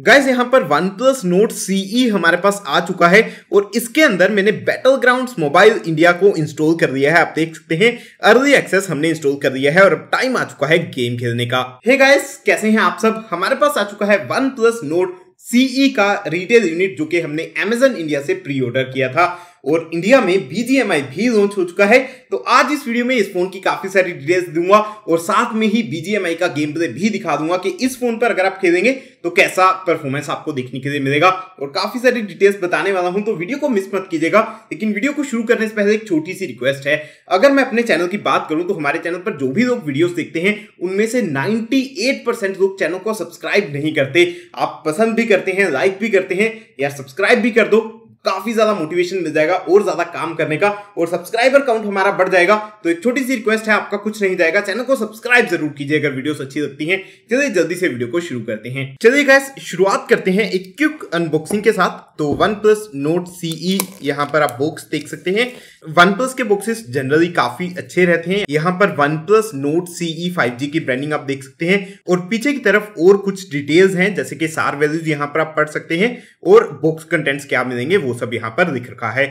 guys यहाँ पर one plus note CE हमारे पास आ चुका है और इसके अंदर मैंने बैटल ग्राउंड मोबाइल इंडिया को इंस्टॉल कर दिया है आप देख सकते हैं अर्ली एक्सेस हमने इंस्टॉल कर दिया है और अब टाइम आ चुका है गेम खेलने का हे hey गाइज कैसे हैं आप सब हमारे पास आ चुका है वन प्लस नोट सीई का रिटेल यूनिट जो कि हमने अमेजन इंडिया से प्री ऑर्डर किया था और इंडिया में बीजीएमआई भी लॉन्च हो चुका है तो आज इस वीडियो में इस फोन की काफी सारी डिटेल्स दूंगा और साथ में ही बीजीएमआई का गेम प्ले भी दिखा दूंगा कि इस फोन पर अगर आप खेलेंगे तो कैसा परफॉर्मेंस आपको देखने के लिए मिलेगा और काफी सारी डिटेल्स बताने वाला हूं तो वीडियो को मिस मत कीजिएगा लेकिन वीडियो को शुरू करने से पहले एक छोटी सी रिक्वेस्ट है अगर मैं अपने चैनल की बात करूं तो हमारे चैनल पर जो भी लोग वीडियोस देखते हैं उनमें से 98% लोग चैनल को सब्सक्राइब नहीं करते आप पसंद भी करते हैं लाइक भी करते हैं या सब्सक्राइब भी कर दो काफी ज्यादा मोटिवेशन मिल जाएगा और ज्यादा काम करने का और सब्सक्राइबर काउंट हमारा बढ़ जाएगा तो एक छोटी सी रिक्वेस्ट है आपका कुछ नहीं जाएगा चैनल को सब्सक्राइब जरूर कीजिए अगर वीडियो अच्छी लगती है चलिए जल्दी से वीडियो को शुरू करते हैं चलिए गैस शुरुआत करते हैं एक क्यूक अनबॉक्सिंग के साथ तो वन प्लस नोट सीई यहाँ पर आप बॉक्स देख सकते हैं वन प्लस के बॉक्सेस जनरली काफी अच्छे रहते हैं यहाँ पर one plus note CE five की ब्रांडिंग आप देख सकते हैं और पीछे की तरफ और कुछ डिटेल्स हैं जैसे कि सार वैल्यूज यहाँ पर आप पढ़ सकते हैं और बॉक्स कंटेंट्स क्या मिलेंगे वो वो सब यहाँ पर दिख रखा है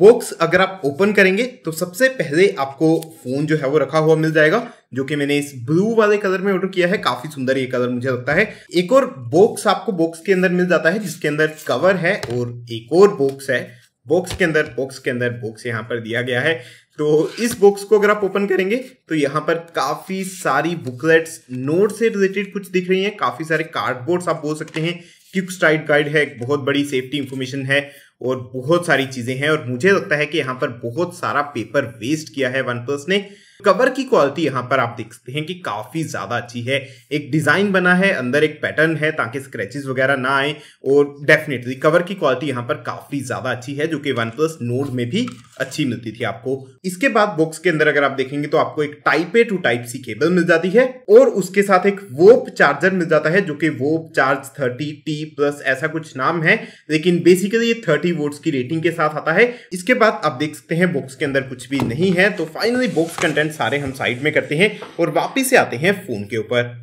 बॉक्स अगर आप ओपन करेंगे तो सबसे पहले आपको फोन जो है वो रखा हुआ मिल जाएगा जो कि मैंने इस ब्लू वाले कलर में ऑर्डर किया है काफी सुंदर ये कलर मुझे लगता है एक और बॉक्स आपको बॉक्स के अंदर मिल जाता है जिसके अंदर कवर है और एक और बॉक्स है बॉक्स के अंदर बॉक्स के अंदर बॉक्स यहाँ पर दिया गया है तो इस बॉक्स को अगर आप ओपन करेंगे तो यहाँ पर काफी सारी बुकलेट्स नोट से रिलेटेड कुछ दिख रही हैं काफी सारे कार्डबोर्ड्स आप बोल सकते हैं क्यूब स्ट्राइड गाइड है एक बहुत बड़ी सेफ्टी इंफॉर्मेशन है और बहुत सारी चीजें हैं और मुझे लगता है कि यहाँ पर बहुत सारा पेपर वेस्ट किया है वन प्लस ने कवर की क्वालिटी यहाँ पर आप देखते हैं कि काफी ज्यादा अच्छी है एक डिजाइन बना है अंदर एक पैटर्न है ताकि स्क्रेचेस वगैरह ना आए और डेफिनेटली कवर की क्वालिटी यहाँ पर काफी ज्यादा अच्छी है जो कि वन प्लस नोट में भी अच्छी मिलती थी आपको इसके बाद बॉक्स के अंदर अगर आप देखेंगे तो आपको एक type A to type C cable मिल जाती है और उसके साथ एक वोप चार्जर मिल जाता है जो कि warp charge thirty T plus ऐसा कुछ नाम है लेकिन बेसिकली ये थर्टी वोट्स की रेटिंग के साथ आता है इसके बाद आप देख सकते हैं बॉक्स के अंदर कुछ भी नहीं है तो फाइनली बॉक्स कंटेंट सारे हम साइड में करते हैं और वापिस से आते हैं फ़ोन के ऊपर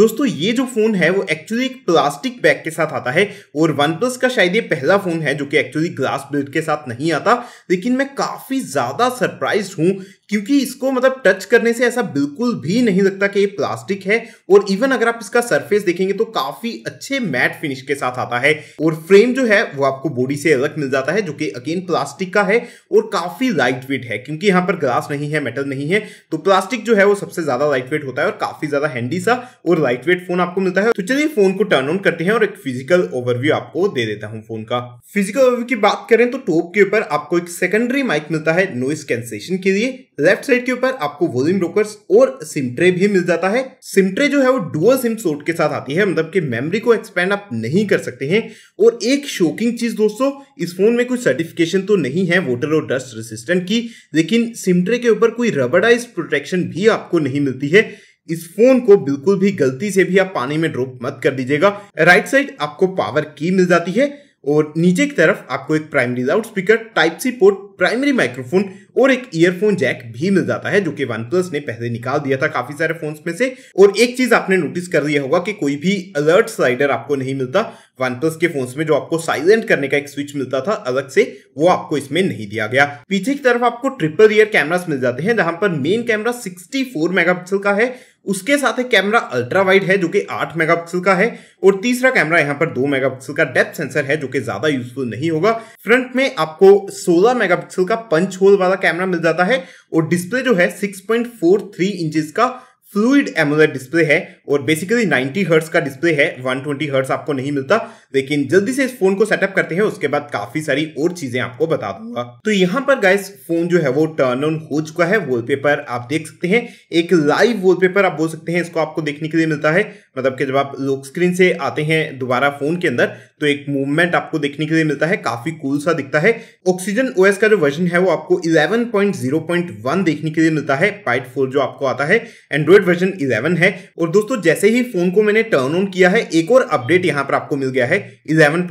दोस्तों ये जो फोन है वो एक्चुअली एक प्लास्टिक बैग के साथ आता है और वन प्लस का शायद ये पहला फोन है जो कि एक्चुअली ग्लास बिल्ड के साथ नहीं आता लेकिन मैं काफी ज्यादा सरप्राइज हूं क्योंकि इसको मतलब टच करने से ऐसा बिल्कुल भी नहीं लगता कि ये प्लास्टिक है और इवन अगर आप इसका सरफेस देखेंगे तो काफी अच्छे मैट फिनिश के साथ आता है और फ्रेम जो है वो आपको बॉडी से अलग मिल जाता है जो कि अगेन प्लास्टिक का है और काफी लाइट वेट है क्योंकि यहाँ पर ग्लास नहीं है मेटल नहीं है तो प्लास्टिक जो है वो सबसे ज्यादा लाइट वेट होता है और काफी ज्यादा हैंडी सा और लाइट वेट फोन आपको मिलता है तो चलिए फोन को टर्न ऑन करते हैं और एक फिजिकल ओवरव्यू आपको दे देता हूँ फोन का फिजिकल ओवरव्यू की बात करें तो टोप के ऊपर आपको एक सेकेंडरी माइक मिलता है नॉइस कैंसेशन के लिए लेफ्ट साइड के ऊपर आपको वॉल्यूम रोकर्स और सिमट्रे भी मिल जाता है सिमट्रे जो है वो डुअल सिम सोर्ट के साथ आती है मतलब कि मेमोरी को एक्सपेंड आप नहीं कर सकते हैं और एक शोकिंग चीज दोस्तों इस फोन में कोई सर्टिफिकेशन तो नहीं है वोटर और डस्ट रेसिस्टेंट की लेकिन सिमट्रे के ऊपर कोई रबराइज प्रोटेक्शन भी आपको नहीं मिलती है इस फोन को बिल्कुल भी गलती से भी आप पानी में ड्रॉप मत कर दीजिएगा राइट साइड आपको पावर की मिल जाती है और नीचे की तरफ आपको एक primary loud speaker type C port primary microphone और एक ईयरफोन जैक भी मिल जाता है जो कि वन प्लस ने पहले निकाल दिया था काफी सारे फोन्स में से और एक चीज आपने नोटिस कर लिया होगा कि कोई भी अलर्ट स्लाइडर आपको नहीं मिलता वन प्लस के फोन्स में जो आपको साइलेंट करने का एक स्विच मिलता था अलग से वो आपको इसमें नहीं दिया गया पीछे की तरफ आपको ट्रिपल ईयर कैमरास मिल जाते हैं जहां पर मेन कैमरा सिक्सटी फोर का है उसके साथ एक कैमरा अल्ट्रा वाइड है जो कि 8 मेगापिक्सल का है और तीसरा कैमरा यहाँ पर 2 मेगापिक्सल का डेप्थ सेंसर है जो कि ज्यादा यूजफुल नहीं होगा फ्रंट में आपको 16 मेगापिक्सल का पंच होल वाला कैमरा मिल जाता है और डिस्प्ले जो है 6.43 इंचेस का फ्लूड एमोलेट डिस्प्ले है और बेसिकली 90 हर्ट्स का डिस्प्ले है 120 हर्ट्स आपको नहीं मिलता लेकिन जल्दी से इस फोन को सेटअप करते हैं उसके बाद काफी सारी और चीजें आपको बता दूंगा तो यहाँ पर गाइस फोन जो है वो टर्न ऑन हो चुका है वॉलपेपर आप देख सकते हैं एक लाइव वॉलपेपर आप बोल सकते हैं इसको आपको देखने के लिए मिलता है मतलब कि जब आप लोक स्क्रीन से आते हैं दोबारा फोन के अंदर तो एक मूवमेंट आपको देखने के लिए मिलता है काफी कूल सा दिखता है ऑक्सीजन ओएस का जो वर्जन है वो आपको 11.0.1 देखने के लिए मिलता है पाइट फोर जो आपको आता है एंड्रॉइड वर्जन 11 है और दोस्तों जैसे ही फोन को मैंने टर्न ऑन किया है एक और अपडेट यहाँ पर आपको मिल गया है इलेवन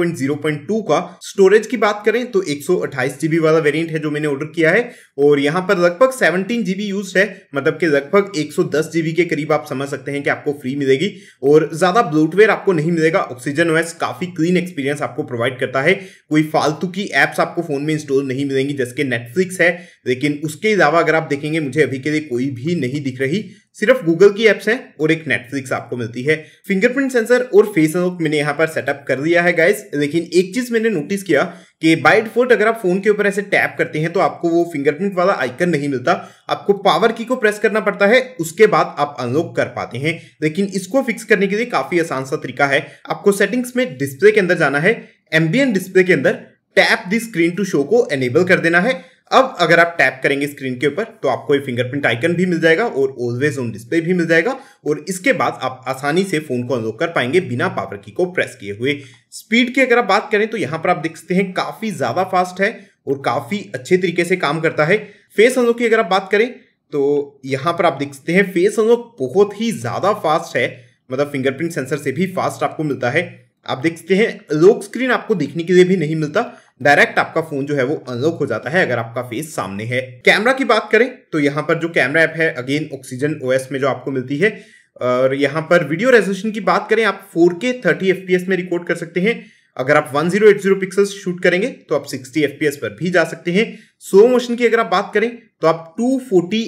का स्टोरेज की बात करें तो एक जीबी वाला वेरियंट है जो मैंने ऑर्डर किया है और यहाँ पर लगभग सेवनटीन जीबी यूज है मतलब कि लगभग एक जीबी के करीब आप समझ सकते हैं कि आपको फ्री मिलेगी और ज़्यादा ब्लूटवेयर आपको नहीं मिलेगा ऑक्सीजन ओएस काफ़ी क्लीन एक्सपीरियंस आपको प्रोवाइड करता है कोई फालतू की एप्स आपको फ़ोन में इंस्टॉल नहीं मिलेंगी जैसे कि नेटफ्लिक्स है लेकिन उसके अलावा अगर आप देखेंगे मुझे अभी के लिए कोई भी नहीं दिख रही सिर्फ गूगल की एप्स है और एक नेटफ्लिक्स आपको मिलती है फिंगरप्रिंट सेंसर और फेस अनलॉक मैंने यहाँ पर सेटअप कर दिया है गाइज लेकिन एक चीज मैंने नोटिस किया कि बाय डिफॉल्ट अगर आप फोन के ऊपर ऐसे टैप करते हैं तो आपको वो फिंगरप्रिंट वाला आइकन नहीं मिलता आपको पावर की को प्रेस करना पड़ता है उसके बाद आप अनलॉक कर पाते हैं लेकिन इसको फिक्स करने के लिए काफी आसान सा तरीका है आपको सेटिंग्स में डिस्प्ले के अंदर जाना है एम्बियन डिस्प्ले के अंदर tap the screen to show को एनेबल कर देना है अब अगर आप टैप करेंगे स्क्रीन के ऊपर तो आपको ये फिंगरप्रिंट आइकन भी मिल जाएगा और ऑलवेज ऑन डिस्प्ले भी मिल जाएगा और इसके बाद आप आसानी से फोन को अनलॉक कर पाएंगे बिना पावर की को प्रेस किए हुए स्पीड की अगर आप बात करें तो यहां पर आप देख सकते हैं काफी ज्यादा फास्ट है और काफी अच्छे तरीके से काम करता है फेस अनलॉक की अगर आप बात करें तो यहां पर आप देख सकते हैं फेस अनलॉक बहुत ही ज्यादा फास्ट है मतलब फिंगरप्रिंट सेंसर से भी फास्ट आपको मिलता है आप देखते हैं लॉक स्क्रीन आपको देखने के लिए भी नहीं मिलता डायरेक्ट आपका फोन जो है वो अनलॉक हो जाता है अगर आपका फेस सामने है कैमरा की बात करें तो यहाँ पर जो कैमरा ऐप है अगेन ऑक्सीजन ओएस में जो आपको मिलती है और यहाँ पर वीडियो रेजोल्यूशन की बात करें आप 4K 30 FPS में रिकॉर्ड कर सकते हैं अगर आप 1080 पिक्सल शूट करेंगे तो आप 60 एफ पर भी जा सकते हैं स्लो मोशन की अगर आप बात करें तो आप 240 फोर्टी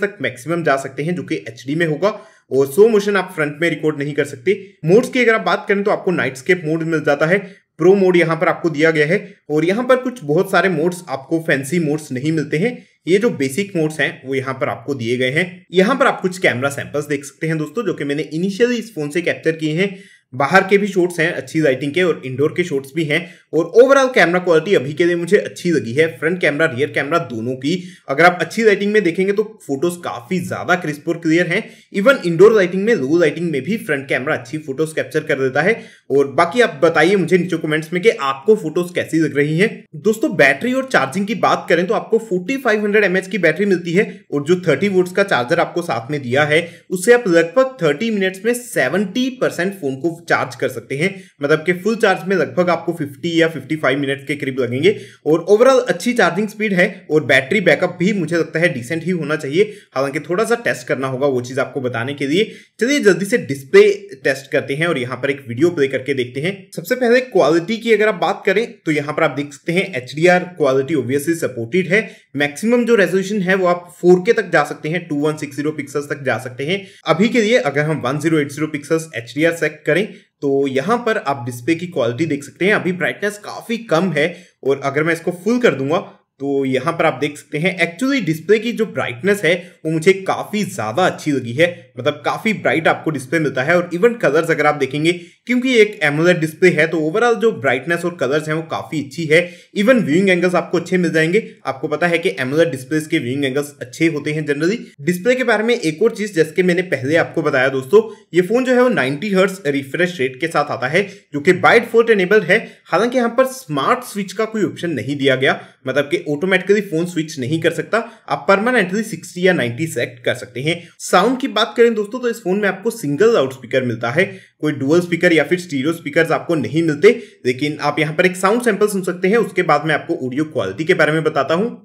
तक मैक्सिमम जा सकते हैं जो कि एच में होगा और सो मोशन आप फ्रंट में रिकॉर्ड नहीं कर सकते मोड्स की अगर आप बात करें तो आपको नाइटस्केप मोड मिल जाता है प्रो मोड यहाँ पर आपको दिया गया है और यहाँ पर कुछ बहुत सारे मोड्स आपको फैंसी मोड्स नहीं मिलते हैं ये जो बेसिक मोड्स हैं वो यहाँ पर आपको दिए गए हैं यहाँ पर आप कुछ कैमरा सैंपल्स देख सकते हैं दोस्तों जो कि मैंने इनिशियली इस फोन से कैप्चर किए हैं बाहर के भी शॉट्स हैं अच्छी लाइटिंग के और इंडोर के शॉट्स भी हैं और ओवरऑल कैमरा क्वालिटी अभी के लिए मुझे अच्छी लगी है फ्रंट कैमरा रियर कैमरा दोनों की अगर आप अच्छी लाइटिंग में देखेंगे तो फोटोज काफी ज्यादा क्रिस्प और क्लियर हैं इवन इंडोर लाइटिंग में लो लाइटिंग में भी फ्रंट कैमरा अच्छी फोटोज कैप्चर कर देता है और बाकी आप बताइए मुझे नीचे कॉमेंट्स में कि आपको फोटोज कैसी लग रही है दोस्तों बैटरी और चार्जिंग की बात करें तो आपको फोर्टी फाइव की बैटरी मिलती है और जो थर्टी वोट्स का चार्जर आपको साथ में दिया है उससे आप लगभग थर्टी मिनट्स में सेवेंटी फोन को चार्ज कर सकते हैं मतलब कि फुल चार्ज में लगभग आपको 50 या 55 मिनट के करीब लगेंगे और ओवरऑल अच्छी चार्जिंग स्पीड है और बैटरी बैकअप भी मुझे लगता है डिसेंट ही होना चाहिए हालांकि थोड़ा सा टेस्ट करना होगा वो चीज़ आपको बताने के लिए चलिए जल्दी से डिस्प्ले टेस्ट करते हैं और यहाँ पर एक वीडियो प्ले करके देखते हैं सबसे पहले क्वालिटी की अगर आप बात करें तो यहाँ पर आप देख सकते हैं एच क्वालिटी ओबियसली सपोर्टेड है मैक्सिमम जो रेजोल्यूशन है वो आप फोर तक जा सकते हैं टू वन तक जा सकते हैं अभी के लिए अगर हम वन जीरो पिक्सल्स एच सेक करें तो यहाँ पर आप डिस्प्ले की क्वालिटी देख सकते हैं अभी ब्राइटनेस काफ़ी कम है और अगर मैं इसको फुल कर दूंगा तो यहाँ पर आप देख सकते हैं एक्चुअली डिस्प्ले की जो ब्राइटनेस है वो मुझे काफ़ी ज़्यादा अच्छी लगी है मतलब काफ़ी ब्राइट आपको डिस्प्ले मिलता है और इवन कलर्स अगर आप देखेंगे क्योंकि एक एमोलेट डिस्प्ले है तो ओवरऑल जो ब्राइटनेस और कलर्स हैं वो काफ़ी अच्छी है इवन व्यूइंग एंगल्स आपको अच्छे मिल जाएंगे आपको पता है कि एमोलेट डिस्प्ले के व्यूइंग एंगल्स अच्छे होते हैं जनरली डिस्प्ले के बारे में एक और चीज़ जैसे कि मैंने पहले आपको बताया दोस्तों ये फ़ोन जो है वो नाइन्टी हर्ट्स रिफ्रेश रेट के साथ आता है जो कि बाइट फोर्ट एनेबल है हालांकि यहाँ पर स्मार्ट स्विच का कोई ऑप्शन नहीं दिया गया मतलब कि ऑटोमेटिकली फोन स्विच नहीं कर सकता आप परमानेंटली 60 या 90 सेलेक्ट कर सकते हैं साउंड की बात करें दोस्तों तो इस फोन में आपको सिंगल लाउड स्पीकर मिलता है कोई डुअल स्पीकर या फिर स्टीरियो स्पीकर आपको नहीं मिलते लेकिन आप यहाँ पर एक साउंड सैंपल सुन सकते हैं उसके बाद मैं आपको ऑडियो क्वालिटी के बारे में बताता हूँ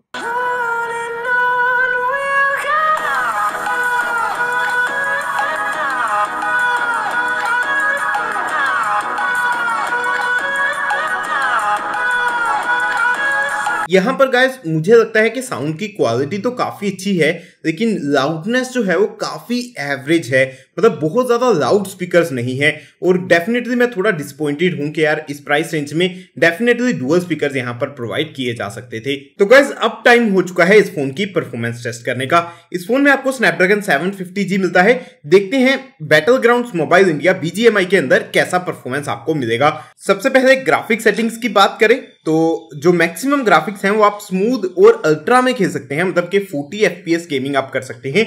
यहाँ पर गाइस मुझे लगता है कि साउंड की क्वालिटी तो काफ़ी अच्छी है लेकिन लाउडनेस जो है वो काफ़ी एवरेज है मतलब बहुत ज़्यादा लाउड स्पीकर्स नहीं है और डेफिनेटली मैं थोड़ा डिसपॉइंटेड हूँ कि यार इस प्राइस रेंज में डेफिनेटली डुअल स्पीकर यहाँ पर प्रोवाइड किए जा सकते थे तो गैस अब टाइम हो चुका है इस फोन की परफॉर्मेंस टेस्ट करने का इस फोन में आपको स्नैपड्रैगन सेवन जी मिलता है देखते हैं battle ground mobile India BGMI के अंदर कैसा परफॉर्मेंस आपको मिलेगा सबसे पहले ग्राफिक सेटिंग्स की बात करें तो जो मैक्सिमम ग्राफिक्स हैं वो आप स्मूथ और अल्ट्रा में खेल सकते हैं मतलब कि 40 एफपीएस गेमिंग अप आप कर सकते हैं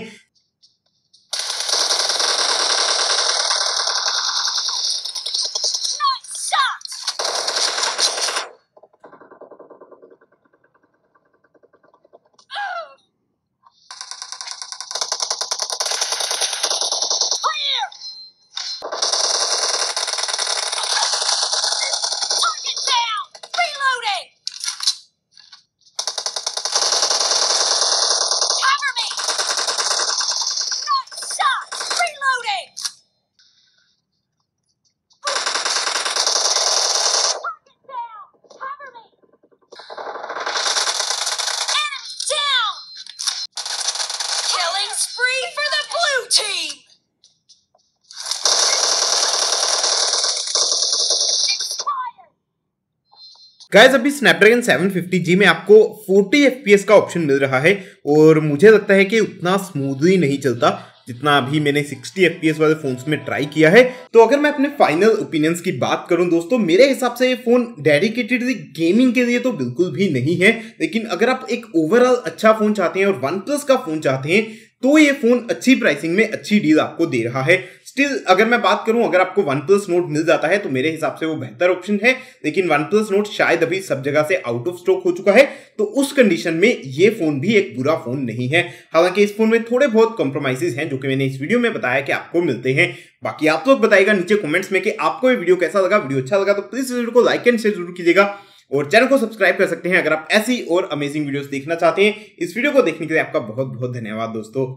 गाइज अभी स्नैपड्रैगन 750G में आपको 40 FPS का ऑप्शन मिल रहा है और मुझे लगता है कि उतना स्मूदली नहीं चलता जितना अभी मैंने 60 FPS वाले फोन्स में ट्राई किया है तो अगर मैं अपने फाइनल ओपिनियंस की बात करूं दोस्तों मेरे हिसाब से ये फोन डेडिकेटेडली गेमिंग के लिए तो बिल्कुल भी नहीं है लेकिन अगर आप एक ओवरऑल अच्छा फोन चाहते हैं और वन प्लस का फोन चाहते हैं तो ये फोन अच्छी प्राइसिंग में अच्छी डील आपको दे रहा है स्टिल अगर मैं बात करूं अगर आपको वन प्लस नोट मिल जाता है तो मेरे हिसाब से वो बेहतर ऑप्शन है लेकिन वन प्लस नोट शायद अभी सब जगह से आउट ऑफ स्टॉक हो चुका है तो उस कंडीशन में ये फोन भी एक बुरा फोन नहीं है हालांकि इस फोन में थोड़े बहुत कॉम्प्रोमाइजेज हैं जो कि मैंने इस वीडियो में बताया कि आपको मिलते हैं बाकी आप लोग बताएगा नीचे कॉमेंट्स में कि आपको ये वीडियो कैसा लगा वीडियो अच्छा लगा तो प्लीज वीडियो को लाइक एंड शेयर जरूर कीजिएगा और चैनल को सब्सक्राइब कर सकते हैं अगर आप ऐसी और अमेजिंग वीडियो देखना चाहते हैं इस वीडियो को देखने के लिए आपका बहुत बहुत धन्यवाद दोस्तों